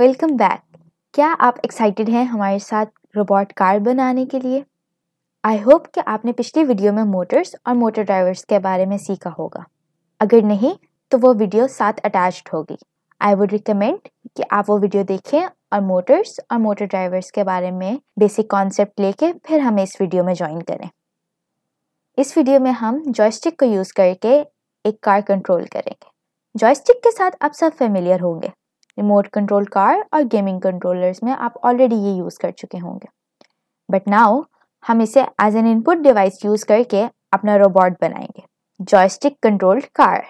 welcome back क्या आप excited हैं हमारे साथ रोबोट कार बनाने के लिए आई होप कि आपने पिछली वीडियो में मोटर्स और मोटर ड्राइवर्स के बारे में सीखा होगा अगर नहीं तो वो वीडियो साथ अटैच्ड होगी आई वुड रिकमेंड कि आप वो वीडियो देखें और मोटर्स और मोटर ड्राइवर्स के बारे में बेसिक कॉन्सेप्ट लेके फिर हमें इस वीडियो में ज्वाइन करें इस वीडियो में हम जॉयस्टिक को यूज़ करके एक कार कंट्रोल करेंगे जॉयस्टिक के साथ आप सब फेमिलियर होंगे रिमोट कंट्रोल कार और गेमिंग कंट्रोलर्स में आप ऑलरेडी ये यूज़ कर चुके होंगे बट नाउ हम इसे as an input device use करके अपना रोबोट बनाएंगे जॉयस्टिक कंट्रोल्ड कार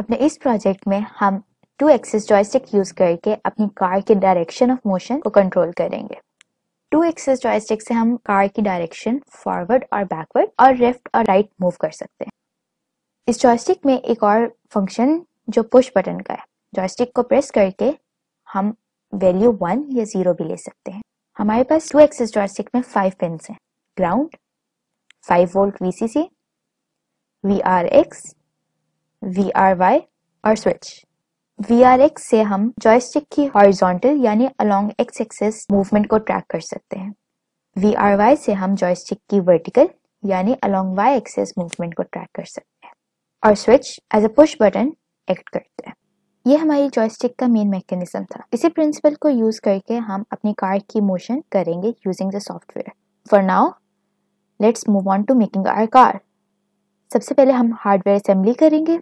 अपने इस प्रोजेक्ट में हम टू एक्सिस जॉयस्टिक यूज़ करके अपनी कार के डायरेक्शन ऑफ मोशन को कंट्रोल करेंगे टू एक्सेस जॉयस्टिक से हम कार की डायरेक्शन फॉरवर्ड और बैकवर्ड और लेफ्ट और राइट right मूव कर सकते हैं इस जॉयस्टिक में एक और फंक्शन जो पुश बटन का है जॉयस्टिक को प्रेस करके हम वैल्यू वन या जीरो भी ले सकते हैं हमारे पास टू एक्सेस जॉयस्टिक में फाइव पिन हैं ground five volt V C C V R X V R Y और स्विच VRX से हम जॉयस्टिक की हॉरिजॉन्टल यानी अलोंग एक्स एक्सेस मूवमेंट को ट्रैक कर सकते हैं VRY से हम जॉयस्टिक की वर्टिकल यानी अलोंग वाई एक्सेस मूवमेंट को ट्रैक कर सकते हैं और switch as a push button act करते हैं ये हमारी जॉयस्टिक का मेन मैकेनिज्म था इसी प्रिंसिपल को यूज करके हम अपनी कार की मोशन करेंगे using the software for now let's move on to making our car सबसे पहले हम हार्डवेयर असेंबली करेंगे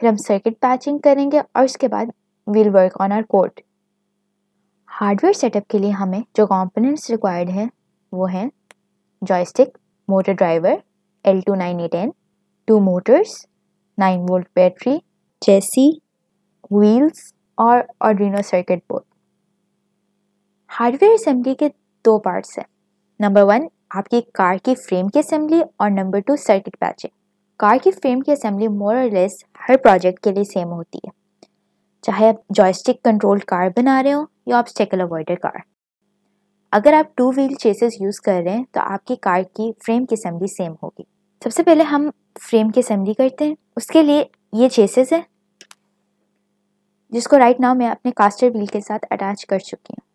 फिर हम सर्किट पैचिंग करेंगे और उसके बाद we'll work on our code hardware setup के लिए हमें जो कॉम्पोनेंट्स रिक्वायर्ड हैं वो हैं joystick motor driver L two nine eight N two motors nine volt battery जैसी व्हील्स और Arduino circuit board hardware assembly के दो पार्ट्स हैं नंबर वन आपकी कार की फ्रेम की असेंबली और number two circuit patching car की फ्रेम की असेंबली मोर और लेस हर प्रोजेक्ट के लिए सेम होती है चाहे आप जॉयस्टिक कंट्रोल्ड कार बना रहे हो या ऑब्स्टेकल अवॉइडर कार अगर आप टू व्हील चेसेस यूज़ कर रहे हैं तो आपकी कार की फ्रेम की असेंबली सेम होगी सबसे पहले हम फ्रेम की असेंबली करते हैं उसके लिए ये चेसेस है जिसको राइट नाउ मैं अपने कास्टर व्हील के साथ अटैच कर चुकी हूँ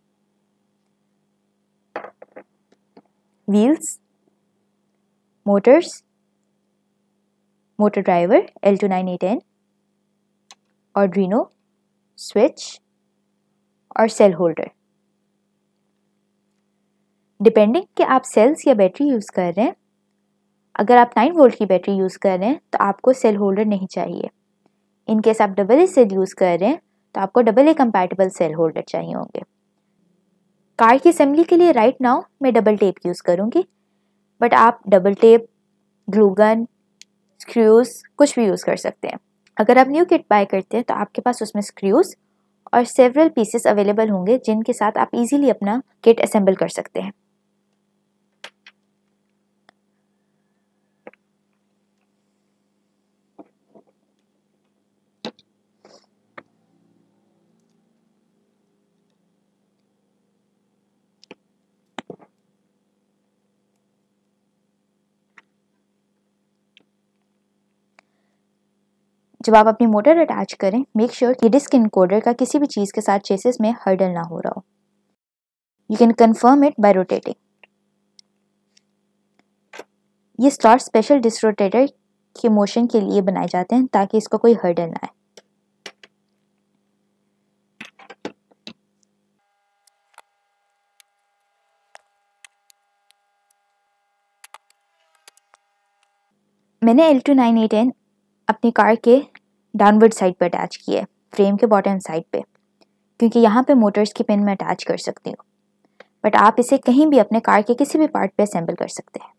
wheels motors motor driver L two nine eight N और ड्रीनो स्विच और सेल होल्डर डिपेंडिंग कि आप सेल्स या बैटरी यूज़ कर रहे हैं अगर आप नाइन वोल्ट की बैटरी यूज़ कर रहे हैं तो आपको सेल होल्डर नहीं चाहिए इन केस आप डबल ए सेल यूज़ कर रहे हैं तो आपको double A compatible cell holder चाहिए होंगे कार की असेंबली के लिए राइट नाउ मैं डबल टेप यूज़ करूँगी बट आप डबल टेप ग्लूगन स्क्रूज़ कुछ भी यूज़ कर सकते हैं अगर आप न्यू किट बाय करते हैं तो आपके पास उसमें स्क्रूज़ और सेवरल पीसेस अवेलेबल होंगे जिनके साथ आप इजीली अपना किट असेंबल कर सकते हैं जब आप अपनी मोटर अटैच करें मेक श्योर कि डिस्क इनकोडर का किसी भी चीज़ के साथ चेसिस में हर्डल ना हो रहा हो you can confirm it by rotating ये स्टार स्पेशल डिस्क के मोशन के लिए बनाए जाते हैं ताकि इसको कोई हर्डल ना आए मैंने L two nine eight N अपनी कार के डाउनवर्ड साइड पर अटैच की है फ्रेम के बॉटम साइड पे क्योंकि यहाँ पे मोटर्स की पिन में अटैच कर सकती हूँ बट आप इसे कहीं भी अपने कार के किसी भी पार्ट पे असेंबल कर सकते हैं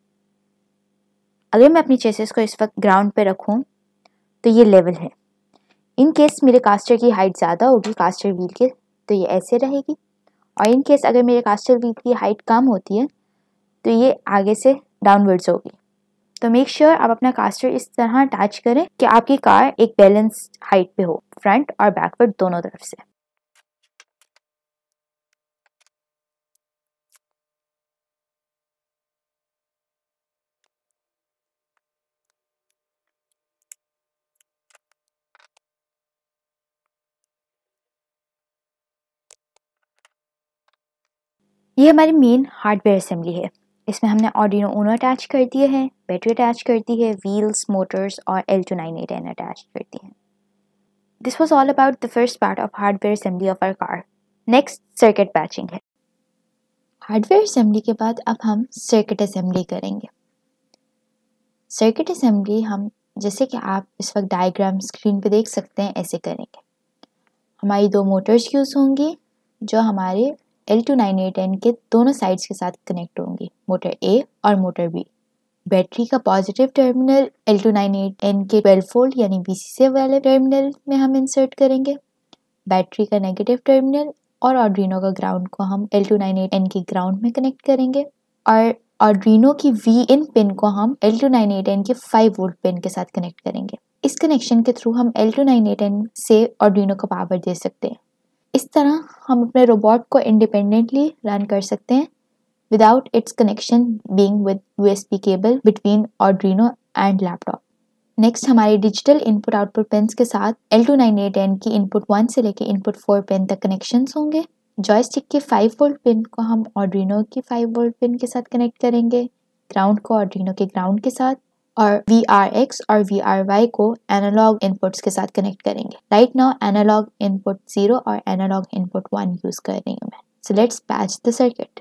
अगर मैं अपनी चेसेस को इस वक्त ग्राउंड पे रखूँ तो ये लेवल है इन केस मेरे कास्टर की हाइट ज़्यादा होगी कास्टर व्हील के तो ये ऐसे रहेगी और इन केस अगर मेरे कास्टर व्हील की हाइट कम होती है तो ये आगे से डाउनवर्ड्स होगी तो मेक श्योर sure आप अपना कास्टर इस तरह अटैच करें कि आपकी कार एक बैलेंस हाइट पे हो फ्रंट और बैकवर्ड दोनों तरफ से ये हमारी मेन हार्डवेयर असेंबली है इसमें हमने ऑडिनो ओनो अटैच कर दिए हैं बैटरी अटैच कर दी है व्हील्स मोटर्स और L two nine eight N attach कर दी है this was all about the first part of hardware assembly of our car next circuit patching है हार्डवेयर असम्बली के बाद अब हम सर्किट असेंबली करेंगे सर्किट असेंबली हम जैसे कि आप इस वक्त डायग्राम स्क्रीन पे देख सकते हैं ऐसे करेंगे हमारी दो मोटर्स यूज़ होंगी जो हमारे L two nine eight N के दोनों साइड्स के साथ कनेक्ट होंगे मोटर ए और मोटर बी बैटरी का positive terminal L two nine eight N के ट्वेल्व वोल्ट यानी बी सी वाले टर्मिनल में हम इंसर्ट करेंगे बैटरी का नेगेटिव टर्मिनल और ऑड्रीनो का ग्राउंड को हम L two nine eight N के ग्राउंड में कनेक्ट करेंगे और ऑड्रीनो की वी इन पिन को हम L two nine eight N के फाइव वोल्ट पिन के साथ कनेक्ट करेंगे इस कनेक्शन के थ्रू हम L two nine eight N से ऑड्रीनो को पावर दे सकते हैं इस तरह हम अपने रोबोट को इंडिपेंडेंटली रन कर सकते हैं without its connection being with U cable between ऑड्रीनो एंड लैपटॉप नेक्स्ट हमारे डिजिटल इनपुट आउटपुट पेन के साथ L two nine eight N की इनपुट वन से लेकर इनपुट फोर पेन तक कनेक्शन होंगे जॉयस्टिक के फाइव वोल्ट पिन को हम ऑड्रीनो की फाइव वोल्ट पिन के साथ कनेक्ट करेंगे ग्राउंड को ऑड्रीनो के ग्राउंड के साथ और वी आर एक्स और वी आर वाई को एनालॉग इनपुट्स के साथ कनेक्ट करेंगे right now analogue input zero और एनालॉग इनपुट वन यूज कर रही हूँ मैं so let's patch the circuit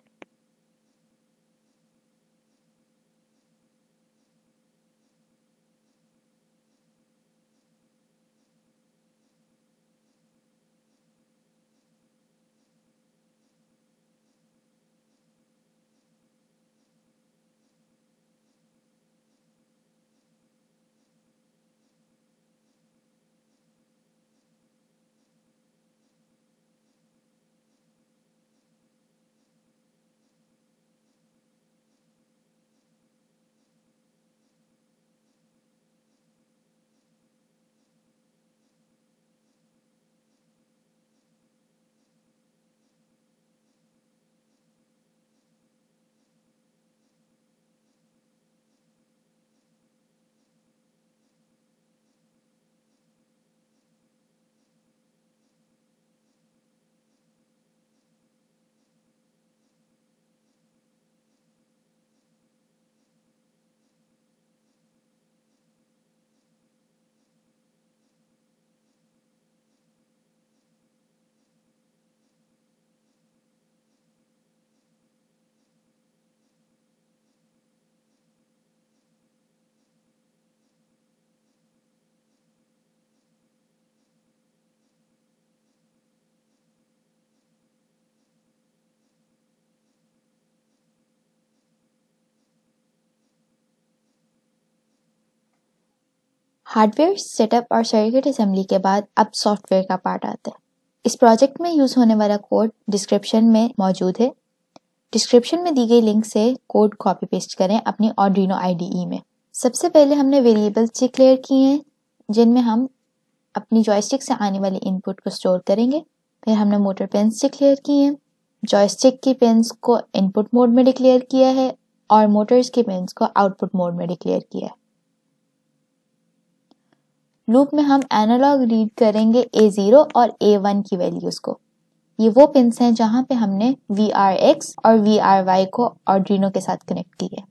hardware setup और सर्किट असेंबली के बाद अब सॉफ्टवेयर का पार्ट आता है इस प्रोजेक्ट में यूज़ होने वाला कोड डिस्क्रिप्शन में मौजूद है डिस्क्रिप्शन में दी गई लिंक से कोड कॉपी पेस्ट करें अपनी ऑडिनो आई e में सबसे पहले हमने वेरिएबल्स डिक्लेयर किए हैं जिनमें हम अपनी जॉयस्टिक से आने वाले इनपुट को स्टोर करेंगे फिर हमने मोटर पेन्स डिक्लेयर किए हैं जॉयस्टिक की पेन्स को इनपुट मोड में डिक्लेयर किया है और मोटर्स की पेन्स को आउटपुट मोड में डिक्लेयर किया है लूप में हम एनालॉग रीड करेंगे ए जीरो और ए वन की वैल्यूज को ये वो पिंस हैं जहां पे हमने वी आर एक्स और वी आर वाई को ऑर्डिनो के साथ कनेक्ट किए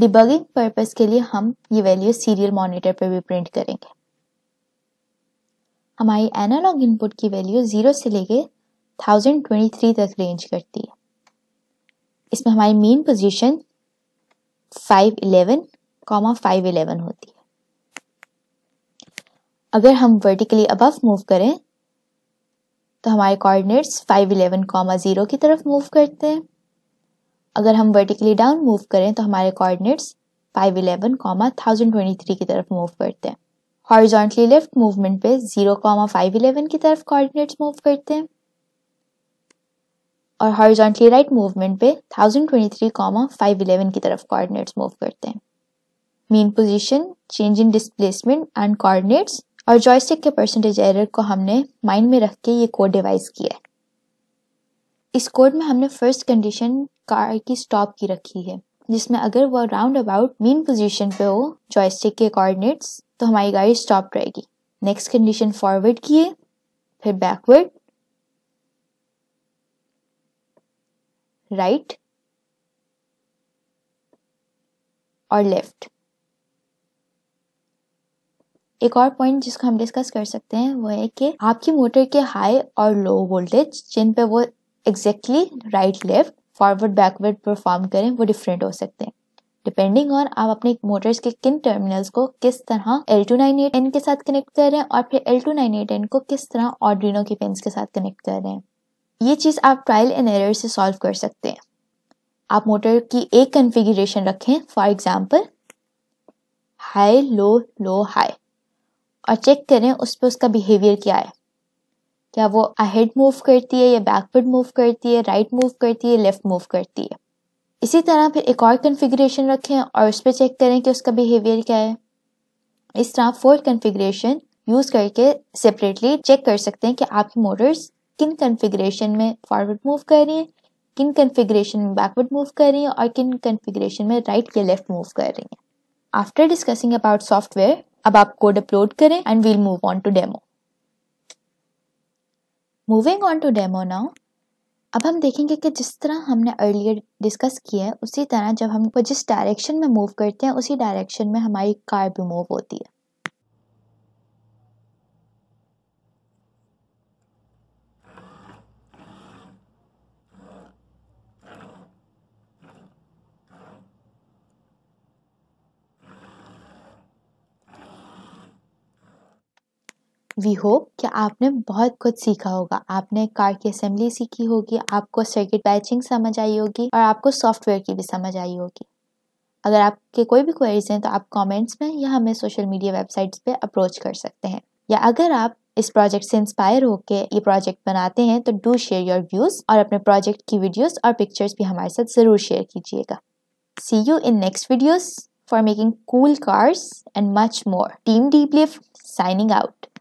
डिबगिंग पर्पस के लिए हम ये वैल्यू सीरियल मॉनिटर पर भी प्रिंट करेंगे हमारी एनालॉग इनपुट की वैल्यू जीरो से लेके थाउजेंड ट्वेंटी थ्री तक रेंज करती है इसमें हमारी मेन पोजीशन फाइव इलेवन होती है अगर हम वर्टिकली अबव मूव करें तो हमारे कोऑर्डिनेट्स इलेवन कॉमा ज़ीरो की तरफ मूव करते हैं अगर हम वर्टिकली डाउन मूव करें तो हमारे कोऑर्डिनेट्स 511 कॉमा 1023 की तरफ मूव करते हैं हॉरिजॉन्टली लेफ्ट मूवमेंट पे जीरो कॉमा 511 की तरफ कोऑर्डिनेट्स मूव करते हैं और हॉरिजॉन्टली राइट मूवमेंट पे 1023 कॉमा की तरफ कोऑर्डिनेट्स मूव करते हैं main position change in displacement and coordinates और जॉयस्टिक के परसेंटेज एरर को हमने माइंड में रख के ये कोड डिवाइस किया है इस कोड में हमने फर्स्ट कंडीशन कार की स्टॉप की रखी है जिसमें अगर वह राउंड अबाउट मेन पोजीशन पे हो जॉयस्टिक के कोऑर्डिनेट्स तो हमारी गाड़ी स्टॉप रहेगी नेक्स्ट कंडीशन फॉरवर्ड किए फिर बैकवर्ड राइट और लेफ्ट एक और पॉइंट जिसको हम डिस्कस कर सकते हैं वो है कि आपकी मोटर के हाई और लो वोल्टेज जिन पे वो exactly right left forward backward perform करें वो डिफरेंट हो सकते हैं डिपेंडिंग ऑन आप अपने मोटर्स के किन टर्मिनल्स को किस तरह L two nine eight N के साथ कनेक्ट कर रहे हैं और फिर L two nine eight N को किस तरह ऑर्डिनो के पेंस के साथ कनेक्ट कर रहे हैं ये चीज़ आप ट्रायल एंड एरर से सॉल्व कर सकते हैं आप मोटर की एक कन्फिग्रेशन रखें for example high low low high और चेक करें उस पर उसका बिहेवियर क्या है क्या वो अहेड मूव करती है या बैकवर्ड मूव करती है राइट मूव करती है लेफ्ट मूव करती है इसी तरह फिर एक और कन्फिग्रेशन रखें और उस पर चेक करें कि उसका बिहेवियर क्या है इस तरह फोर्थ कन्फिग्रेशन यूज़ करके सेपरेटली चेक कर सकते हैं कि आपकी मोटर्स किन कन्फिग्रेशन में फॉरवर्ड मूव कर रही हैं किन कन्फिग्रेशन में बैकवर्ड मूव कर रही हैं और किन कन्फिग्रेशन में राइट या लेफ्ट मूव कर रही हैं आफ्टर डिस्कसिंग अबाउट सॉफ्टवेयर अब आप कोड अपलोड करें and we'll move on to demo moving on to demo now अब हम देखेंगे कि जिस तरह हमने अर्लियर डिस्कस किया है उसी तरह जब हम जिस डायरेक्शन में मूव करते हैं उसी डायरेक्शन में हमारी कार भी मूव होती है वी होप कि आपने बहुत कुछ सीखा होगा आपने कार की असेंबली सीखी होगी आपको सर्किट बैचिंग समझ आई होगी और आपको सॉफ्टवेयर की भी समझ आई होगी अगर आपके कोई भी क्वेरीज हैं तो आप कमेंट्स में या हमें सोशल मीडिया वेबसाइट्स पे अप्रोच कर सकते हैं या अगर आप इस प्रोजेक्ट से इंस्पायर होकर ये प्रोजेक्ट बनाते हैं तो डू शेयर योर व्यूज़ और अपने प्रोजेक्ट की वीडियोस और पिक्चर्स भी हमारे साथ ज़रूर शेयर कीजिएगा see you in next videos for making cool cars and much more team deeply signing out